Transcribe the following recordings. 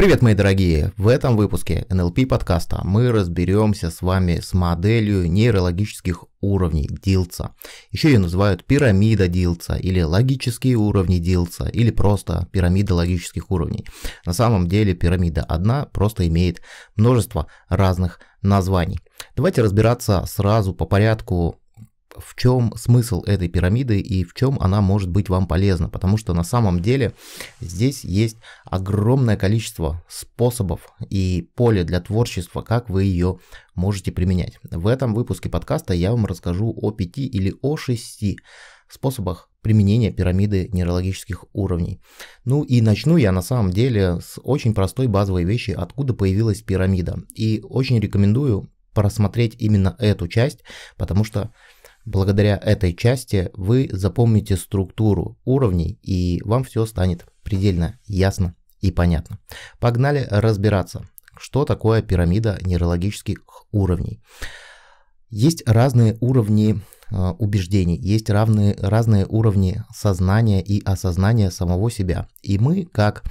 Привет, мои дорогие! В этом выпуске NLP подкаста мы разберемся с вами с моделью нейрологических уровней Дилца. Еще ее называют пирамида Дилца или логические уровни Дилца или просто пирамида логических уровней. На самом деле пирамида одна просто имеет множество разных названий. Давайте разбираться сразу по порядку в чем смысл этой пирамиды и в чем она может быть вам полезна, потому что на самом деле здесь есть огромное количество способов и поле для творчества, как вы ее можете применять. В этом выпуске подкаста я вам расскажу о пяти или о шести способах применения пирамиды нейрологических уровней. Ну и начну я на самом деле с очень простой базовой вещи, откуда появилась пирамида. И очень рекомендую просмотреть именно эту часть, потому что Благодаря этой части вы запомните структуру уровней и вам все станет предельно ясно и понятно. Погнали разбираться, что такое пирамида нейрологических уровней. Есть разные уровни э, убеждений, есть равные, разные уровни сознания и осознания самого себя. И мы, как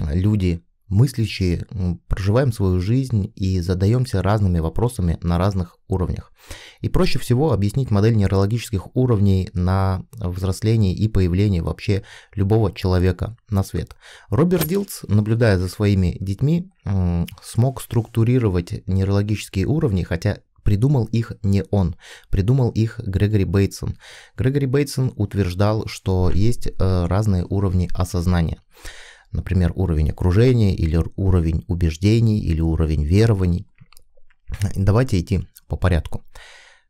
люди мыслящие проживаем свою жизнь и задаемся разными вопросами на разных уровнях. И проще всего объяснить модель нейрологических уровней на взросление и появление вообще любого человека на свет. Роберт Дилтс, наблюдая за своими детьми, смог структурировать нейрологические уровни, хотя придумал их не он, придумал их Грегори Бейтсон. Грегори Бейтсон утверждал, что есть э, разные уровни осознания например, уровень окружения или уровень убеждений или уровень верований. Давайте идти по порядку.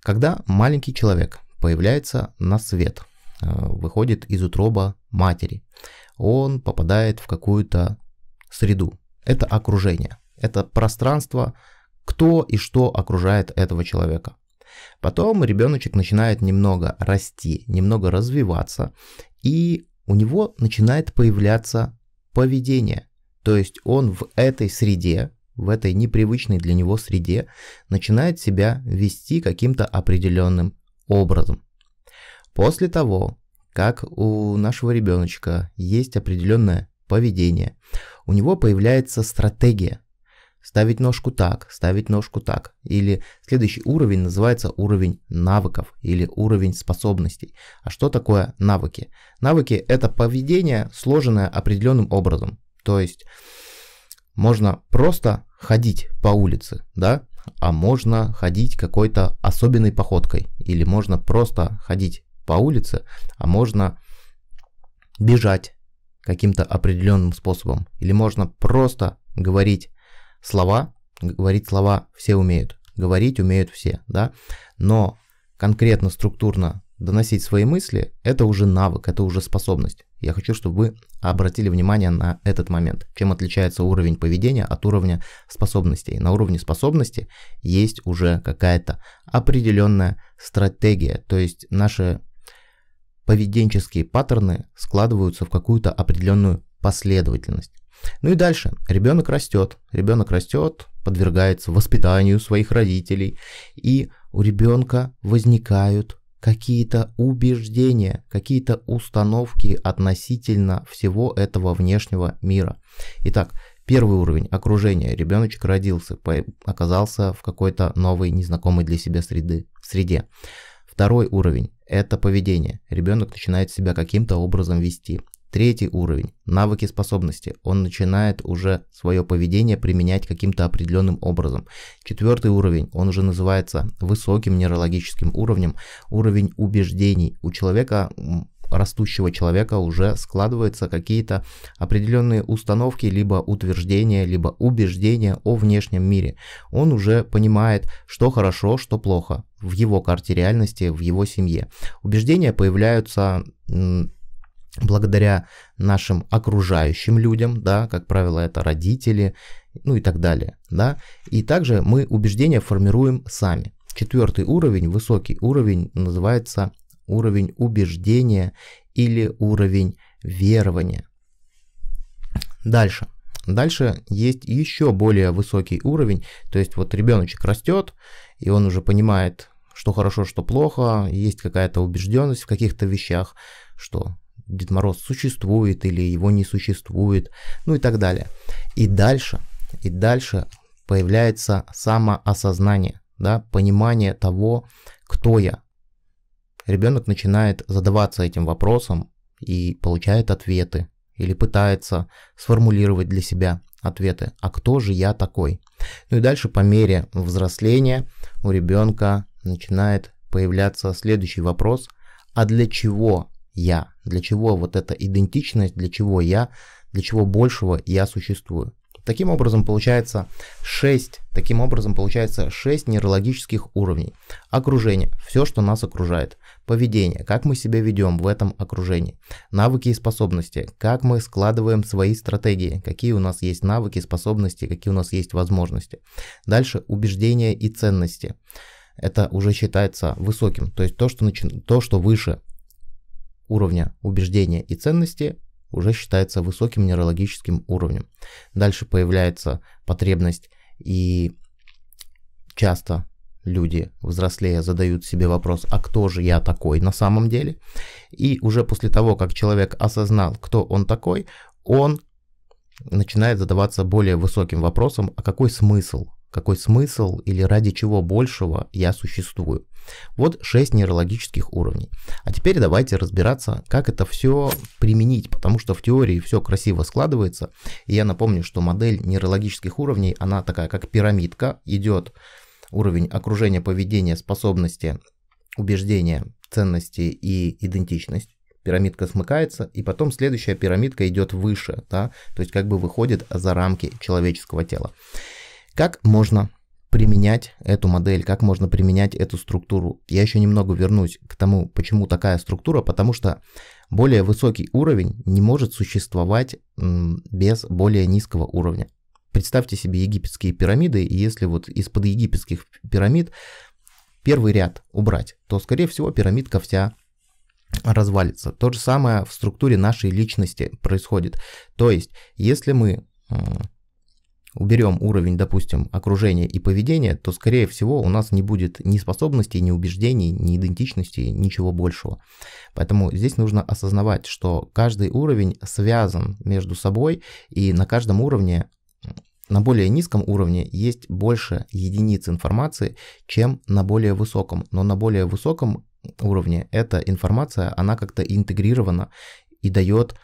Когда маленький человек появляется на свет, э, выходит из утроба матери, он попадает в какую-то среду. Это окружение, это пространство, кто и что окружает этого человека. Потом ребеночек начинает немного расти, немного развиваться, и у него начинает появляться поведение. То есть он в этой среде, в этой непривычной для него среде, начинает себя вести каким-то определенным образом. После того, как у нашего ребеночка есть определенное поведение, у него появляется стратегия, ставить ножку так, ставить ножку так. Или следующий уровень называется уровень навыков или уровень способностей. А что такое навыки? Навыки это поведение, сложенное определенным образом. То есть можно просто ходить по улице, да, а можно ходить какой-то особенной походкой. Или можно просто ходить по улице, а можно бежать каким-то определенным способом. Или можно просто говорить слова, говорить слова все умеют, говорить умеют все, да, но конкретно, структурно доносить свои мысли, это уже навык, это уже способность. Я хочу, чтобы вы обратили внимание на этот момент. Чем отличается уровень поведения от уровня способностей? На уровне способности есть уже какая-то определенная стратегия, то есть наши поведенческие паттерны складываются в какую-то определенную последовательность. Ну и дальше. Ребенок растет. Ребенок растет, подвергается воспитанию своих родителей. И у ребенка возникают какие-то убеждения, какие-то установки относительно всего этого внешнего мира. Итак, первый уровень окружения. Ребеночек родился, оказался в какой-то новой, незнакомой для себя среды, среде. Второй уровень – это поведение. Ребенок начинает себя каким-то образом вести. Третий уровень – навыки способности. Он начинает уже свое поведение применять каким-то определенным образом. Четвертый уровень, он уже называется высоким нейрологическим уровнем, уровень убеждений. У человека растущего человека уже складываются какие-то определенные установки, либо утверждения, либо убеждения о внешнем мире. Он уже понимает, что хорошо, что плохо в его карте реальности, в его семье. Убеждения появляются благодаря нашим окружающим людям, да, как правило, это родители, ну и так далее, да. И также мы убеждения формируем сами. Четвертый уровень, высокий уровень, называется уровень убеждения или уровень верования. Дальше. Дальше есть еще более высокий уровень, то есть вот ребеночек растет, и он уже понимает, что хорошо, что плохо, есть какая-то убежденность в каких-то вещах, что Дед Мороз существует или его не существует, ну и так далее. И дальше, и дальше появляется самоосознание, да, понимание того, кто я. Ребенок начинает задаваться этим вопросом и получает ответы или пытается сформулировать для себя ответы, а кто же я такой. Ну и дальше по мере взросления у ребенка начинает появляться следующий вопрос, а для чего я, для чего вот эта идентичность, для чего я, для чего большего я существую. Таким образом получается 6, таким образом получается 6 нейрологических уровней. Окружение, все, что нас окружает. Поведение, как мы себя ведем в этом окружении. Навыки и способности, как мы складываем свои стратегии, какие у нас есть навыки, способности, какие у нас есть возможности. Дальше убеждения и ценности. Это уже считается высоким, то есть то, что, начи... то, что выше уровня убеждения и ценности уже считается высоким нейрологическим уровнем. Дальше появляется потребность и часто люди взрослее задают себе вопрос, а кто же я такой на самом деле? И уже после того, как человек осознал, кто он такой, он начинает задаваться более высоким вопросом, а какой смысл какой смысл или ради чего большего я существую. Вот 6 нейрологических уровней. А теперь давайте разбираться, как это все применить, потому что в теории все красиво складывается. И я напомню, что модель нейрологических уровней, она такая как пирамидка, идет уровень окружения, поведения, способности, убеждения, ценности и идентичность. Пирамидка смыкается, и потом следующая пирамидка идет выше, да, то есть как бы выходит за рамки человеческого тела. Как можно применять эту модель, как можно применять эту структуру. Я еще немного вернусь к тому, почему такая структура, потому что более высокий уровень не может существовать без более низкого уровня. Представьте себе египетские пирамиды, и если вот из-под египетских пирамид первый ряд убрать, то, скорее всего, пирамидка вся развалится. То же самое в структуре нашей личности происходит. То есть, если мы уберем уровень, допустим, окружения и поведения, то, скорее всего, у нас не будет ни способностей, ни убеждений, ни идентичности, ничего большего. Поэтому здесь нужно осознавать, что каждый уровень связан между собой, и на каждом уровне на более низком уровне есть больше единиц информации, чем на более высоком. Но на более высоком уровне эта информация, она как-то интегрирована и дает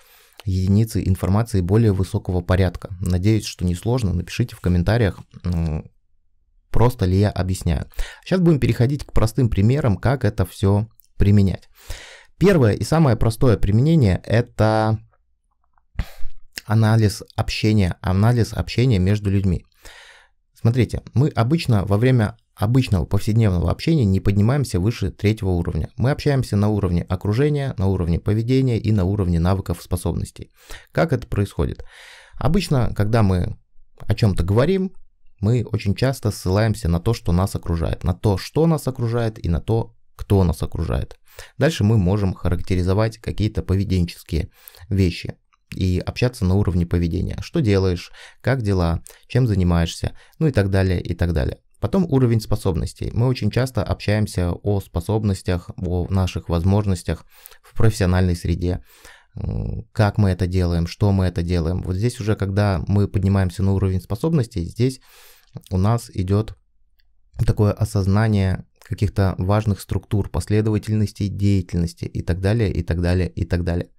единицы информации более высокого порядка. Надеюсь, что не сложно. Напишите в комментариях, просто ли я объясняю. Сейчас будем переходить к простым примерам, как это все применять. Первое и самое простое применение – это анализ общения, анализ общения между людьми. Смотрите, мы обычно во время обычного повседневного общения не поднимаемся выше третьего уровня. Мы общаемся на уровне окружения, на уровне поведения и на уровне навыков, способностей. Как это происходит? Обычно, когда мы о чем-то говорим, мы очень часто ссылаемся на то, что нас окружает, на то, что нас окружает и на то, кто нас окружает. Дальше мы можем характеризовать какие-то поведенческие вещи и общаться на уровне поведения. Что делаешь, как дела, чем занимаешься, ну и так далее, и так далее. Потом уровень способностей. Мы очень часто общаемся о способностях, о наших возможностях в профессиональной среде как мы это делаем, что мы это делаем. Вот здесь уже, когда мы поднимаемся на уровень способностей, здесь у нас идет такое осознание каких-то важных структур, последовательностей деятельности и так далее, и так далее, и так далее.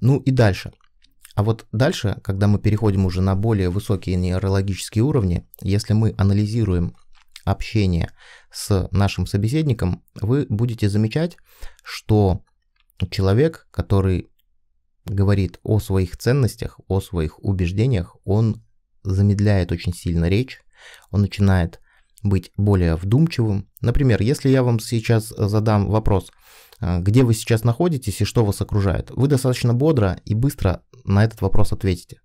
Ну и дальше. А вот дальше, когда мы переходим уже на более высокие нейрологические уровни, если мы анализируем общение с нашим собеседником, вы будете замечать, что человек, который говорит о своих ценностях, о своих убеждениях, он замедляет очень сильно речь, он начинает быть более вдумчивым. Например, если я вам сейчас э, задам вопрос, э, где вы сейчас находитесь и что вас окружает, вы достаточно бодро и быстро на этот вопрос ответите.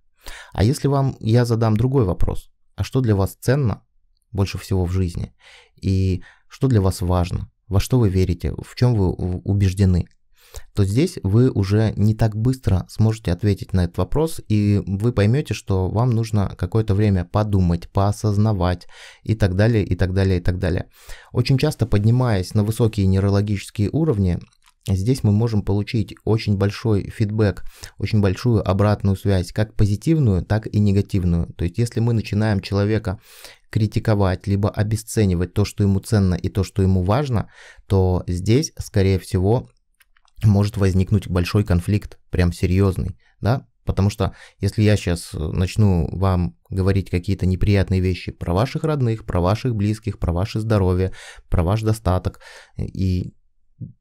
А если вам я задам другой вопрос, а что для вас ценно больше всего в жизни и что для вас важно, во что вы верите, в чем вы убеждены, то здесь вы уже не так быстро сможете ответить на этот вопрос, и вы поймете, что вам нужно какое-то время подумать, поосознавать и так далее, и так далее, и так далее. Очень часто поднимаясь на высокие нейрологические уровни, Здесь мы можем получить очень большой фидбэк, очень большую обратную связь, как позитивную, так и негативную. То есть, если мы начинаем человека критиковать, либо обесценивать то, что ему ценно и то, что ему важно, то здесь, скорее всего, может возникнуть большой конфликт, прям серьезный, да, потому что если я сейчас э, начну вам говорить какие-то неприятные вещи про ваших родных, про ваших близких, про ваше здоровье, про ваш достаток э, и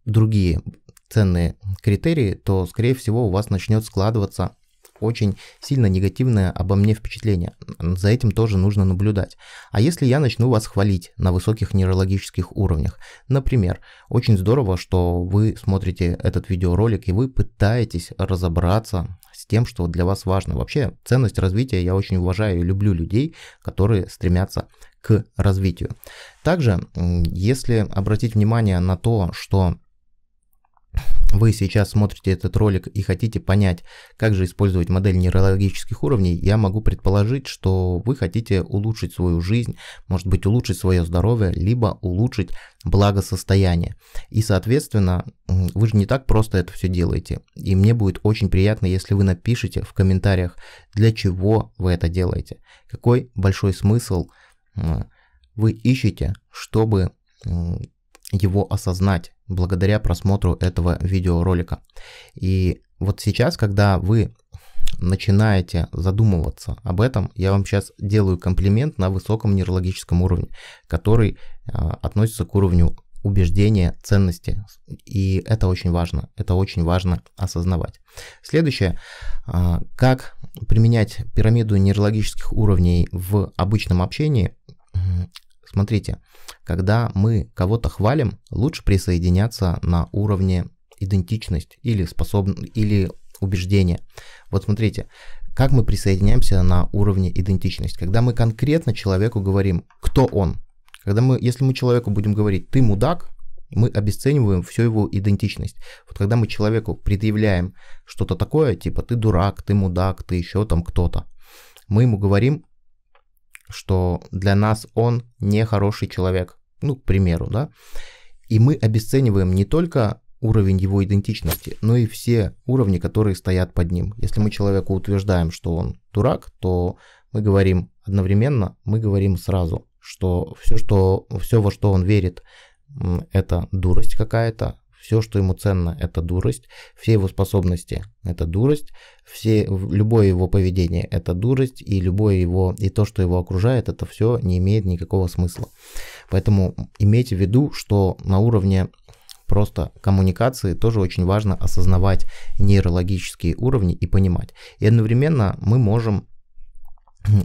другие ценные критерии, то, скорее всего, у вас начнет складываться очень сильно негативное обо мне впечатление. За этим тоже нужно наблюдать. А если я начну вас хвалить на высоких нейрологических уровнях? Например, очень здорово, что вы смотрите этот видеоролик и вы пытаетесь разобраться с тем, что для вас важно. Вообще, ценность развития я очень уважаю и люблю людей, которые стремятся к развитию. Также, если обратить внимание на то, что вы сейчас смотрите этот ролик и хотите понять, как же использовать модель нейрологических уровней, я могу предположить, что вы хотите улучшить свою жизнь, может быть улучшить свое здоровье, либо улучшить благосостояние. И, соответственно, вы же не так просто это все делаете. И мне будет очень приятно, если вы напишите в комментариях, для чего вы это делаете, какой большой смысл вы ищете, чтобы его осознать благодаря просмотру этого видеоролика. И вот сейчас, когда вы начинаете задумываться об этом, я вам сейчас делаю комплимент на высоком нейрологическом уровне, который э, относится к уровню убеждения, ценности. И это очень важно, это очень важно осознавать. Следующее, а, как применять пирамиду нейрологических уровней в обычном общении, Смотрите, когда мы кого-то хвалим, лучше присоединяться на уровне идентичность или, способ... или убеждение. Вот смотрите, как мы присоединяемся на уровне идентичность. Когда мы конкретно человеку говорим, кто он. Когда мы, если мы человеку будем говорить, ты мудак, мы обесцениваем всю его идентичность. Вот когда мы человеку предъявляем что-то такое, типа ты дурак, ты мудак, ты еще там кто-то, мы ему говорим что для нас он не хороший человек, ну, к примеру, да, и мы обесцениваем не только уровень его идентичности, но и все уровни, которые стоят под ним. Если мы человеку утверждаем, что он дурак, то мы говорим одновременно, мы говорим сразу, что все, что, все во что он верит, это дурость какая-то, все, что ему ценно, это дурость. Все его способности – это дурость. Все, любое его поведение – это дурость. И любое его, и то, что его окружает, это все не имеет никакого смысла. Поэтому имейте в виду, что на уровне просто коммуникации тоже очень важно осознавать нейрологические уровни и понимать. И одновременно мы можем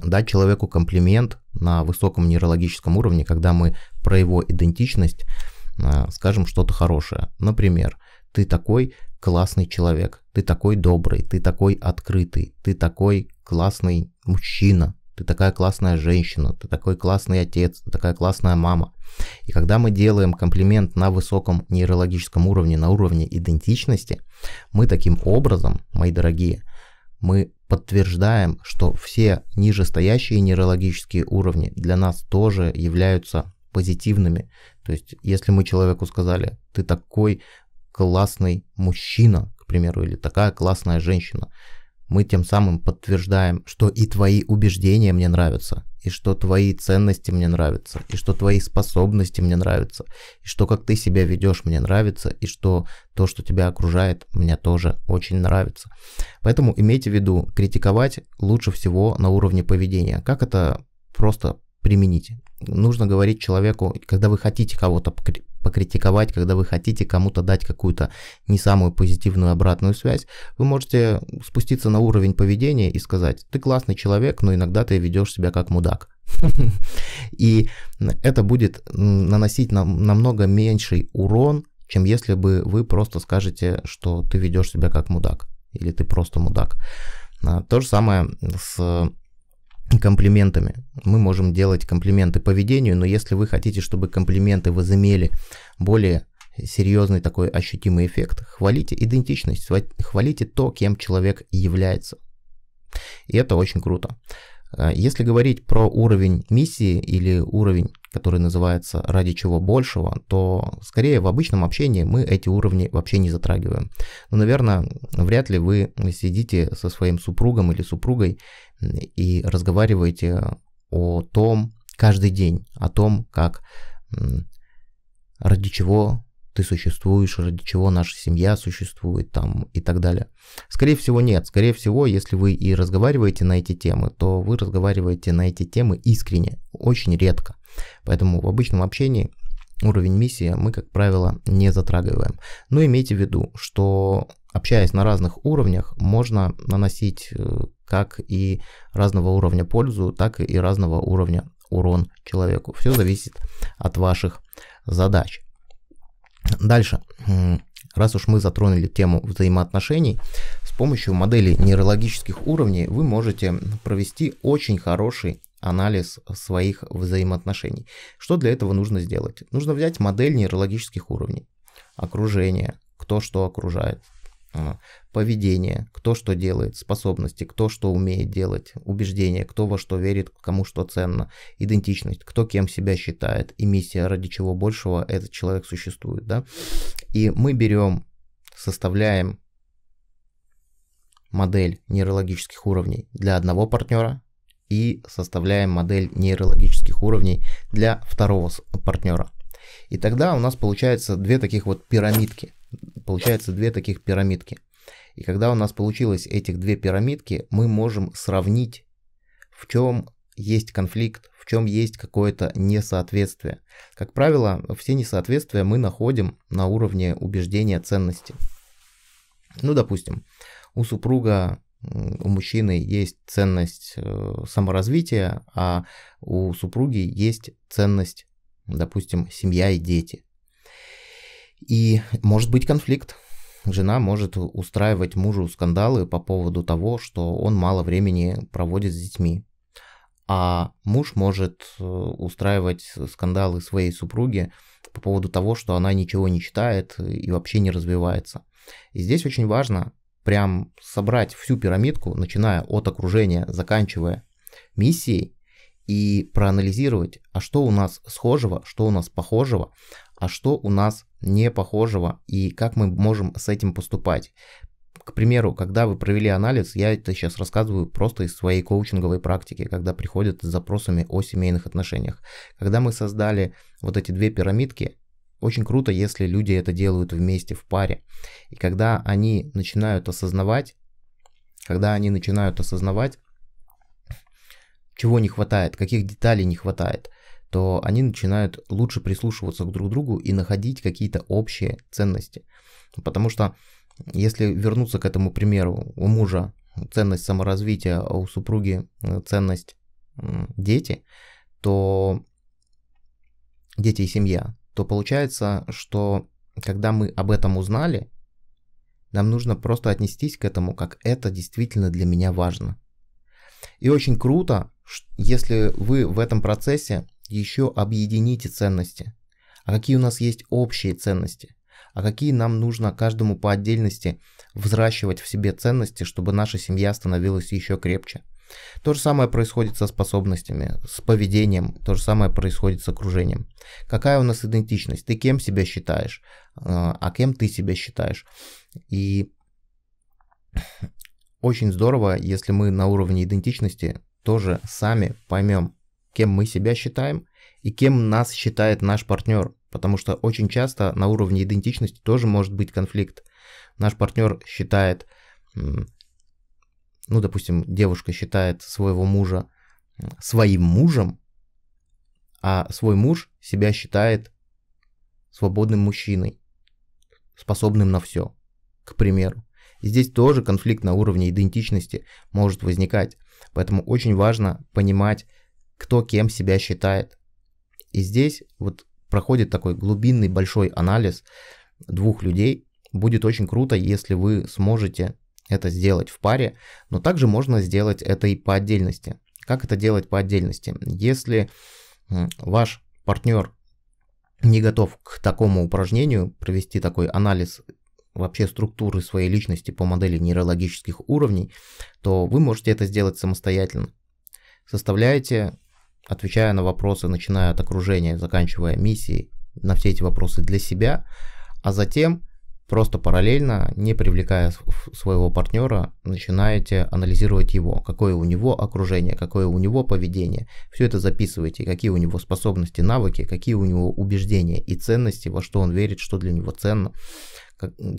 дать человеку комплимент на высоком нейрологическом уровне, когда мы про его идентичность Э, скажем что-то хорошее. Например, ты такой классный человек, ты такой добрый, ты такой открытый, ты такой классный мужчина, ты такая классная женщина, ты такой классный отец, ты такая классная мама. И когда мы делаем комплимент на высоком нейрологическом уровне, на уровне идентичности, мы таким образом, мои дорогие, мы подтверждаем, что все нижестоящие нейрологические уровни для нас тоже являются позитивными. То есть, если мы человеку сказали, ты такой классный мужчина, к примеру, или такая классная женщина, мы тем самым подтверждаем, что и твои убеждения мне нравятся, и что твои ценности мне нравятся, и что твои способности мне нравятся, и что как ты себя ведешь мне нравится, и что то, что тебя окружает, мне тоже очень нравится. Поэтому имейте в виду, критиковать лучше всего на уровне поведения. Как это просто применить. Нужно говорить человеку, когда вы хотите кого-то покритиковать, когда вы хотите кому-то дать какую-то не самую позитивную обратную связь, вы можете спуститься на уровень поведения и сказать, ты классный человек, но иногда ты ведешь себя как мудак. И это будет наносить нам намного меньший урон, чем если бы вы просто скажете, что ты ведешь себя как мудак или ты просто мудак. А, то же самое с комплиментами. Мы можем делать комплименты поведению, но если вы хотите, чтобы комплименты возымели более серьезный такой ощутимый эффект, хвалите идентичность, хвалите то, кем человек является. И это очень круто. А, если говорить про уровень миссии или уровень, который называется «ради чего большего», то скорее в обычном общении мы эти уровни вообще не затрагиваем. Но, наверное, вряд ли вы сидите со своим супругом или супругой и разговаривайте о том каждый день, о том, как ради чего ты существуешь, ради чего наша семья существует там и так далее. Скорее всего, нет. Скорее всего, если вы и разговариваете на эти темы, то вы разговариваете на эти темы искренне, очень редко. Поэтому в обычном общении уровень миссии мы, как правило, не затрагиваем. Но имейте в виду, что общаясь на разных уровнях, можно наносить э, как и разного уровня пользу, так и разного уровня урон человеку. Все зависит от ваших задач. Дальше. Раз уж мы затронули тему взаимоотношений, с помощью модели нейрологических уровней вы можете провести очень хороший анализ своих взаимоотношений. Что для этого нужно сделать? Нужно взять модель нейрологических уровней, окружение, кто что окружает, а, поведение, кто что делает, способности, кто что умеет делать, убеждения, кто во что верит, кому что ценно, идентичность, кто кем себя считает и миссия, ради чего большего этот человек существует. Да? И мы берем, составляем модель нейрологических уровней для одного партнера и составляем модель нейрологических уровней для второго партнера. И тогда у нас получается две таких вот пирамидки – Получается две таких пирамидки. И когда у нас получилось этих две пирамидки, мы можем сравнить, в чем есть конфликт, в чем есть какое-то несоответствие. Как правило, все несоответствия мы находим на уровне убеждения ценности. Ну, допустим, у супруга, у мужчины есть ценность э, саморазвития, а у супруги есть ценность, допустим, семья и дети. И может быть конфликт. Жена может устраивать мужу скандалы по поводу того, что он мало времени проводит с детьми. А муж может э, устраивать скандалы своей супруге по поводу того, что она ничего не читает и вообще не развивается. И здесь очень важно прям собрать всю пирамидку, начиная от окружения, заканчивая миссией, и проанализировать, а что у нас схожего, что у нас похожего, а что у нас не похожего и как мы можем с этим поступать. К примеру, когда вы провели анализ, я это сейчас рассказываю просто из своей коучинговой практики, когда приходят с запросами о семейных отношениях. Когда мы создали вот эти две пирамидки, очень круто, если люди это делают вместе в паре. И когда они начинают осознавать, когда они начинают осознавать, чего не хватает, каких деталей не хватает – то они начинают лучше прислушиваться друг другу и находить какие-то общие ценности. Потому что если вернуться к этому примеру, у мужа ценность саморазвития, а у супруги э, ценность дети, то дети и семья, то получается, что когда мы об этом узнали, нам нужно просто отнестись к этому, как это действительно для меня важно. И очень круто, если вы в этом процессе еще объедините ценности. А какие у нас есть общие ценности? А какие нам нужно каждому по отдельности взращивать в себе ценности, чтобы наша семья становилась еще крепче? То же самое происходит со способностями, с поведением, то же самое происходит с окружением. Какая у нас идентичность? Ты кем себя считаешь? А, а кем ты себя считаешь? И очень здорово, если мы на уровне идентичности тоже сами поймем, кем мы себя считаем и кем нас считает наш партнер. Потому что очень часто на уровне идентичности тоже может быть конфликт. Наш партнер считает, ну, допустим, девушка считает своего мужа э, своим мужем, а свой муж себя считает свободным мужчиной, способным на все, к примеру. И здесь тоже конфликт на уровне идентичности может возникать. Поэтому очень важно понимать, кто кем себя считает. И здесь вот проходит такой глубинный большой анализ двух людей. Будет очень круто, если вы сможете это сделать в паре, но также можно сделать это и по отдельности. Как это делать по отдельности? Если ваш партнер не готов к такому упражнению, провести такой анализ вообще структуры своей личности по модели нейрологических уровней, то вы можете это сделать самостоятельно. Составляете отвечая на вопросы, начиная от окружения, заканчивая миссией, на все эти вопросы для себя, а затем просто параллельно, не привлекая своего партнера, начинаете анализировать его, какое у него окружение, какое у него поведение. Все это записываете, какие у него способности, навыки, какие у него убеждения и ценности, во что он верит, что для него ценно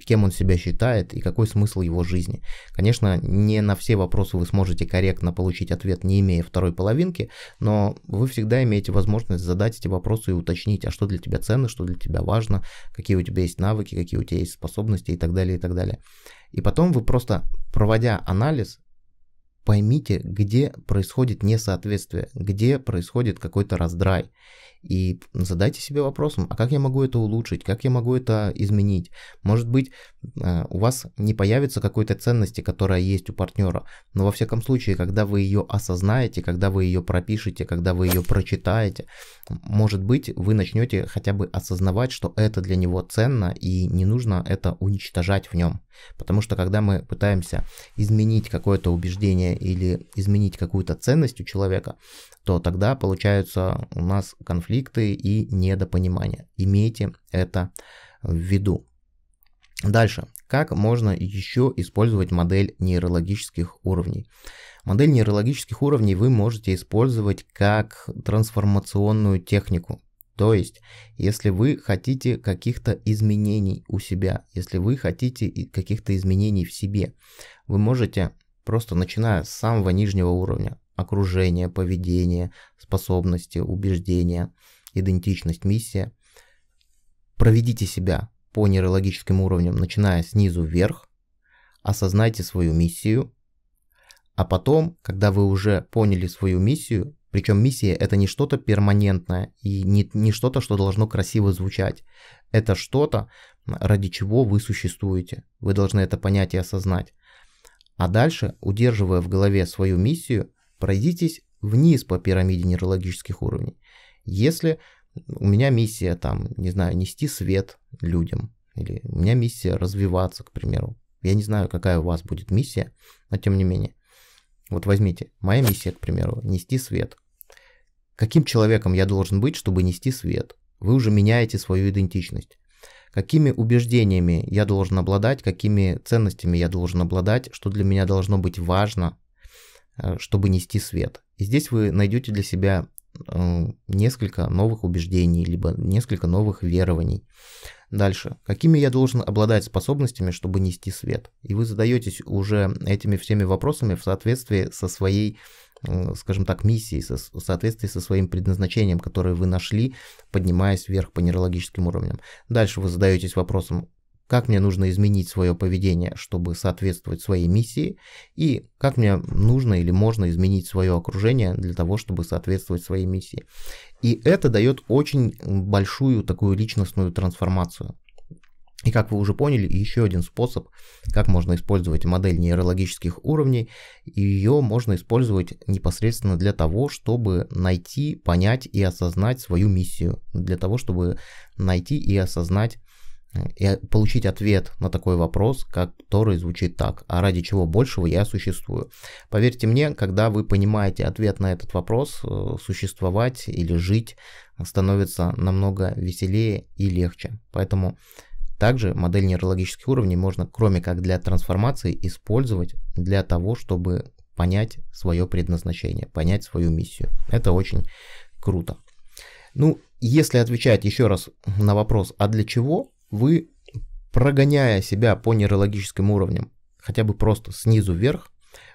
кем он себя считает и какой смысл его жизни. Конечно, не на все вопросы вы сможете корректно получить ответ, не имея второй половинки, но вы всегда имеете возможность задать эти вопросы и уточнить, а что для тебя ценно, что для тебя важно, какие у тебя есть навыки, какие у тебя есть способности и так далее, и так далее. И потом вы просто, проводя анализ, поймите, где происходит несоответствие, где происходит какой-то раздрай и задайте себе вопросом, а как я могу это улучшить, как я могу это изменить. Может быть, а, у вас не появится какой-то ценности, которая есть у партнера, но во всяком случае, когда вы ее осознаете, когда вы ее пропишете, когда вы ее прочитаете, может быть, вы начнете хотя бы осознавать, что это для него ценно и не нужно это уничтожать в нем. Потому что когда мы пытаемся изменить какое-то убеждение или изменить какую-то ценность у человека, то тогда получаются у нас конфликты конфликты и недопонимания. Имейте это в виду. Дальше. Как можно еще использовать модель нейрологических уровней? Модель нейрологических уровней вы можете использовать как трансформационную технику. То есть, если вы хотите каких-то изменений у себя, если вы хотите каких-то изменений в себе, вы можете просто начиная с самого нижнего уровня, окружение, поведение, способности, убеждения, идентичность, миссия. Проведите себя по нейрологическим уровням, начиная снизу вверх, осознайте свою миссию, а потом, когда вы уже поняли свою миссию, причем миссия это не что-то перманентное и не, не что-то, что должно красиво звучать. Это что-то, ради чего вы существуете. Вы должны это понять и осознать. А дальше, удерживая в голове свою миссию, пройдитесь вниз по пирамиде нейрологических уровней. Если у меня миссия там, не знаю, нести свет людям, или у меня миссия развиваться, к примеру. Я не знаю, какая у вас будет миссия, но тем не менее. Вот возьмите, моя миссия, к примеру, нести свет. Каким человеком я должен быть, чтобы нести свет? Вы уже меняете свою идентичность. Какими убеждениями я должен обладать, какими ценностями я должен обладать, что для меня должно быть важно, э, чтобы нести свет. И здесь вы найдете для себя Э, несколько новых убеждений, либо несколько новых верований. Дальше. Какими я должен обладать способностями, чтобы нести свет? И вы задаетесь уже этими всеми вопросами в соответствии со своей э, скажем так, миссией, в соответствии со своим предназначением, которое вы нашли, поднимаясь вверх по нейрологическим уровням. Дальше вы задаетесь вопросом, как мне нужно изменить свое поведение, чтобы соответствовать своей миссии, и как мне нужно или можно изменить свое окружение для того, чтобы соответствовать своей миссии. И это дает очень большую такую личностную трансформацию. И как вы уже поняли, еще один способ, как можно использовать модель нейрологических уровней, ее можно использовать непосредственно для того, чтобы найти, понять и осознать свою миссию, для того, чтобы найти и осознать и получить ответ на такой вопрос, который звучит так, а ради чего большего я существую. Поверьте мне, когда вы понимаете ответ на этот вопрос, э, существовать или жить становится намного веселее и легче. Поэтому также модель нейрологических уровней можно, кроме как для трансформации, использовать для того, чтобы понять свое предназначение, понять свою миссию. Это очень круто. Ну, если отвечать еще раз на вопрос, а для чего, вы, прогоняя себя по нейрологическим уровням, хотя бы просто снизу вверх,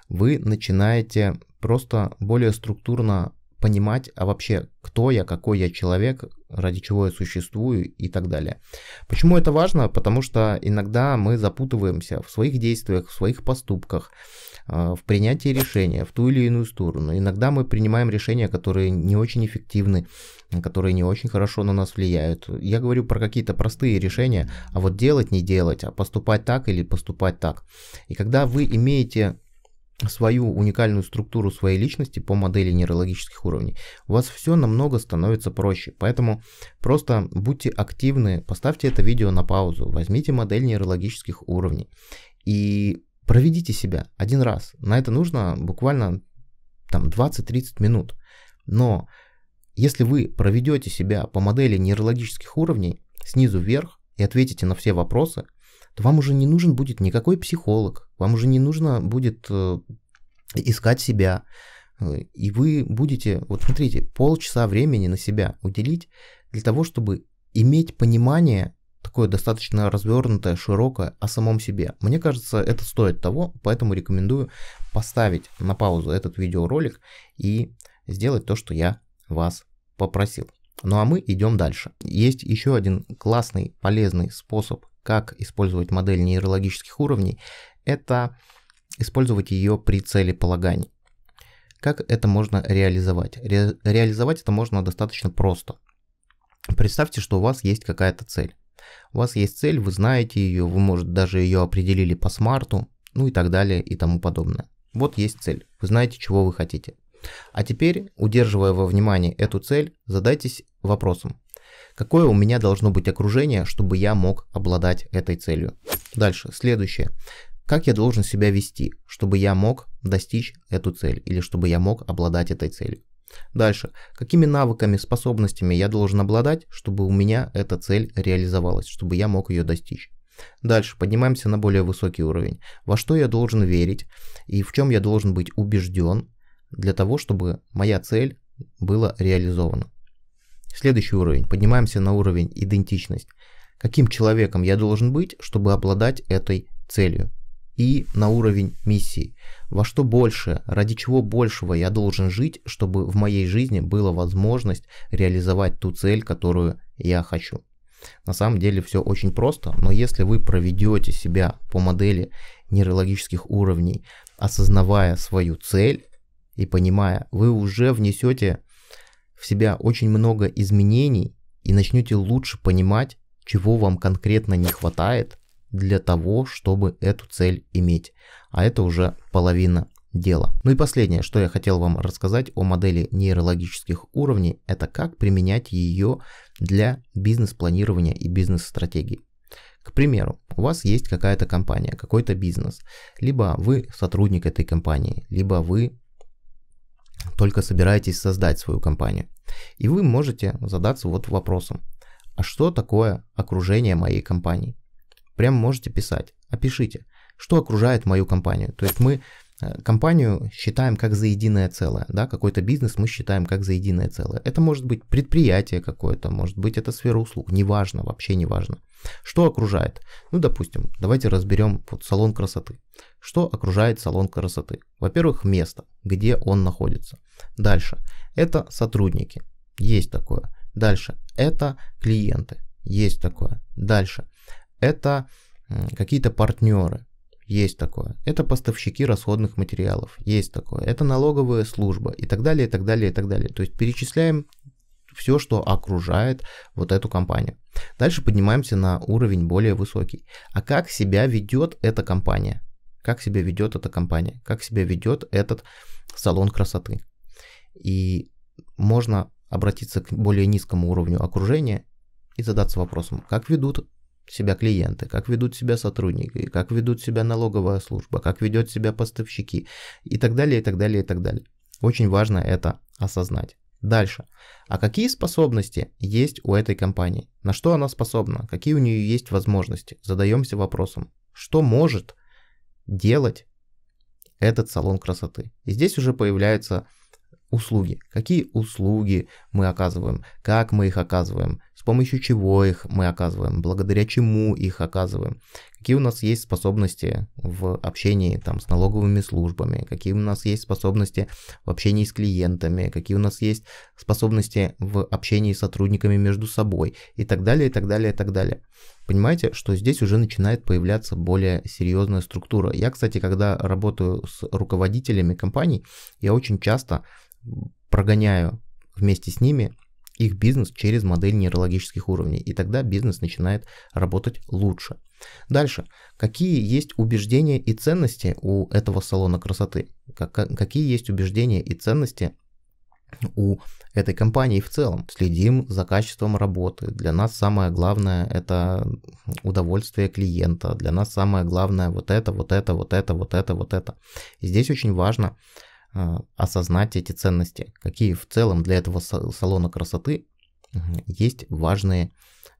вы начинаете просто более структурно понимать, а вообще, кто я, какой я человек, ради чего я существую и так далее. Почему это важно? Потому что иногда мы запутываемся в своих действиях, в своих поступках, а, в принятии решения в ту или иную сторону. Иногда мы принимаем решения, которые не очень эффективны, которые не очень хорошо на нас влияют. Я говорю про какие-то простые решения, а вот делать не делать, а поступать так или поступать так. И когда вы имеете свою уникальную структуру своей личности по модели нейрологических уровней, у вас все намного становится проще. Поэтому просто будьте активны, поставьте это видео на паузу, возьмите модель нейрологических уровней и проведите себя один раз. На это нужно буквально там 20-30 минут. Но если вы проведете себя по модели нейрологических уровней снизу вверх и ответите на все вопросы, то вам уже не нужен будет никакой психолог, вам уже не нужно будет э, искать себя. Э, и вы будете, вот смотрите, полчаса времени на себя уделить для того, чтобы иметь понимание такое достаточно развернутое, широкое о самом себе. Мне кажется, это стоит того, поэтому рекомендую поставить на паузу этот видеоролик и сделать то, что я вас попросил. Ну а мы идем дальше. Есть еще один классный, полезный способ как использовать модель нейрологических уровней, это использовать ее при цели целеполагании. Как это можно реализовать? Ре реализовать это можно достаточно просто. Представьте, что у вас есть какая-то цель. У вас есть цель, вы знаете ее, вы, может, даже ее определили по смарту, ну и так далее и тому подобное. Вот есть цель, вы знаете, чего вы хотите. А теперь, удерживая во внимании эту цель, задайтесь вопросом, Какое у меня должно быть окружение, чтобы я мог обладать этой целью? Дальше, следующее. Как я должен себя вести, чтобы я мог достичь эту цель или чтобы я мог обладать этой целью? Дальше. Какими навыками, способностями я должен обладать, чтобы у меня эта цель реализовалась, чтобы я мог ее достичь? Дальше поднимаемся на более высокий уровень. Во что я должен верить и в чем я должен быть убежден для того, чтобы моя цель была реализована. Следующий уровень. Поднимаемся на уровень идентичность. Каким человеком я должен быть, чтобы обладать этой целью? И на уровень миссии. Во что больше, ради чего большего я должен жить, чтобы в моей жизни была возможность реализовать ту цель, которую я хочу. На самом деле все очень просто, но если вы проведете себя по модели нейрологических уровней, осознавая свою цель и понимая, вы уже внесете в себя очень много изменений и начнете лучше понимать, чего вам конкретно не хватает для того, чтобы эту цель иметь. А это уже половина дела. Ну и последнее, что я хотел вам рассказать о модели нейрологических уровней, это как применять ее для бизнес-планирования и бизнес-стратегии. К примеру, у вас есть какая-то компания, какой-то бизнес, либо вы сотрудник этой компании, либо вы только собираетесь создать свою компанию. И вы можете задаться вот вопросом, а что такое окружение моей компании? Прям можете писать, опишите, что окружает мою компанию. То есть мы э, компанию считаем как за единое целое, да, какой-то бизнес мы считаем как за единое целое. Это может быть предприятие какое-то, может быть это сфера услуг, неважно, вообще неважно. важно. Что окружает? Ну, допустим, давайте разберем вот салон красоты. Что окружает салон красоты? Во-первых, место, где он находится. Дальше. Это сотрудники. Есть такое. Дальше. Это клиенты. Есть такое. Дальше. Это какие-то партнеры. Есть такое. Это поставщики расходных материалов. Есть такое. Это налоговая служба. И так далее, и так далее, и так далее. То есть перечисляем все, что окружает вот эту компанию. Дальше поднимаемся на уровень более высокий. А как себя ведет эта компания? Как себя ведет эта компания? Как себя ведет этот салон красоты? И можно обратиться к более низкому уровню окружения и задаться вопросом, как ведут себя клиенты, как ведут себя сотрудники, как ведут себя налоговая служба, как ведет себя поставщики и так далее, и так далее, и так далее. Очень важно это осознать. Дальше. А какие способности есть у этой компании? На что она способна? Какие у нее есть возможности? Задаемся вопросом. Что может делать этот салон красоты? И здесь уже появляются услуги. Какие услуги мы оказываем? Как мы их оказываем? С помощью чего их мы оказываем? Благодаря чему их оказываем? какие у нас есть способности в общении там, с налоговыми службами, какие у нас есть способности в общении с клиентами, какие у нас есть способности в общении с сотрудниками между собой и так далее, и так далее, и так далее. Понимаете, что здесь уже начинает появляться более серьезная структура. Я, кстати, когда работаю с руководителями компаний, я очень часто прогоняю вместе с ними их бизнес через модель нейрологических уровней, и тогда бизнес начинает работать лучше. Дальше. Какие есть убеждения и ценности у этого салона красоты? Какие есть убеждения и ценности у этой компании в целом. Следим за качеством работы. Для нас самое главное это удовольствие клиента. Для нас самое главное вот это, вот это, вот это, вот это, вот это. И здесь очень важно а, осознать эти ценности, какие в целом для этого салона красоты есть важные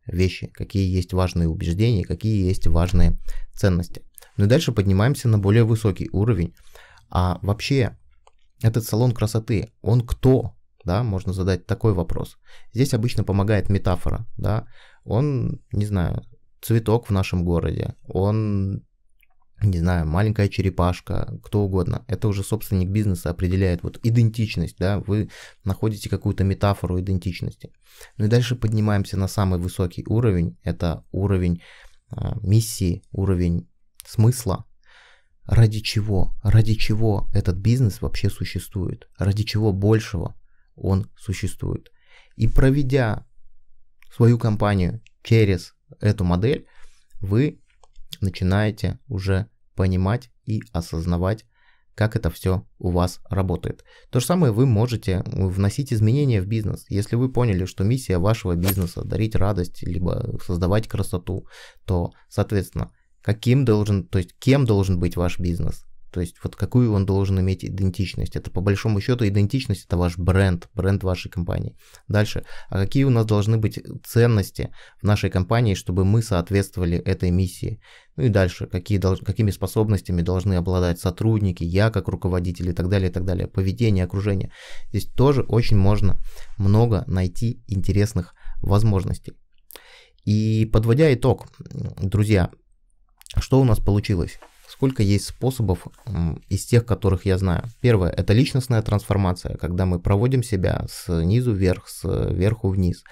вещи, какие есть важные убеждения, какие есть важные ценности. Ну и дальше поднимаемся на более высокий уровень. А вообще, этот салон красоты, он кто? Да, можно задать такой вопрос. Здесь обычно помогает метафора, да. Он, не знаю, цветок в нашем городе, он не знаю, маленькая черепашка, кто угодно. Это уже собственник бизнеса определяет вот идентичность, да, вы находите какую-то метафору идентичности. Ну и дальше поднимаемся на самый высокий уровень, это уровень э, миссии, уровень смысла. Ради чего? Ради чего этот бизнес вообще существует? Ради чего большего он существует? И проведя свою компанию через эту модель, вы начинаете уже понимать и осознавать, как это все у вас работает. То же самое вы можете э, вносить изменения в бизнес. Если вы поняли, что миссия вашего бизнеса дарить радость, либо создавать красоту, то, соответственно, каким должен, то есть кем должен быть ваш бизнес, то есть вот какую он должен иметь идентичность. Это по большому счету идентичность это ваш бренд, бренд вашей компании. Дальше, а какие у нас должны быть ценности в нашей компании, чтобы мы соответствовали этой миссии? Ну и дальше, какие, долж, какими способностями должны обладать сотрудники, я как руководитель и так далее, и так далее. Поведение, окружение. Здесь тоже очень можно много найти интересных возможностей. И подводя итог, друзья, что у нас получилось? Сколько есть способов из тех, которых я знаю? Первое – это личностная трансформация, когда мы проводим себя снизу вверх, сверху вниз.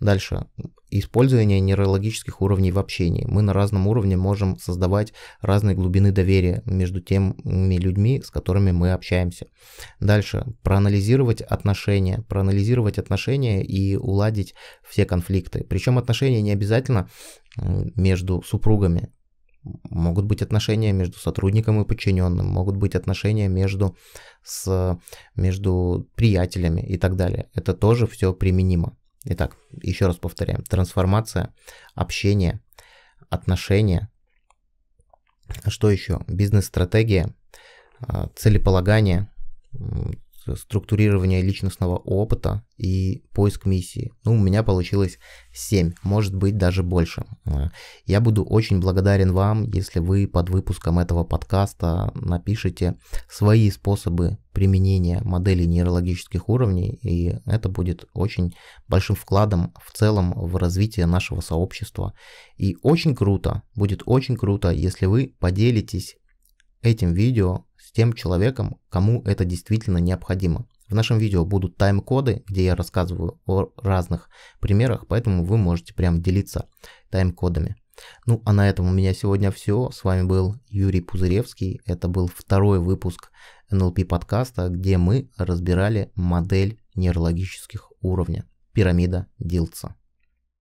Дальше – использование нейрологических уровней в общении. Мы на разном уровне можем создавать разные глубины доверия между теми людьми, с которыми мы общаемся. Дальше – проанализировать отношения, проанализировать отношения и уладить все конфликты. Причем отношения не обязательно между супругами Могут быть отношения между сотрудником и подчиненным, могут быть отношения между, с, между приятелями и так далее. Это тоже все применимо. Итак, еще раз повторяем. Трансформация, общение, отношения. Что еще? Бизнес-стратегия, а, целеполагание, структурирование личностного опыта и поиск миссии. Ну, у меня получилось 7, может быть даже больше. Э, я буду очень благодарен вам, если вы под выпуском этого подкаста напишите свои способы применения моделей нейрологических уровней, и это будет очень большим вкладом в целом в развитие нашего сообщества. И очень круто, будет очень круто, если вы поделитесь этим видео тем человеком, кому это действительно необходимо. В нашем видео будут тайм-коды, где я рассказываю о разных примерах, поэтому вы можете прям делиться тайм-кодами. Ну а на этом у меня сегодня все. С вами был Юрий Пузыревский. Это был второй выпуск NLP подкаста, где мы разбирали модель нейрологических уровня. Пирамида Дилца.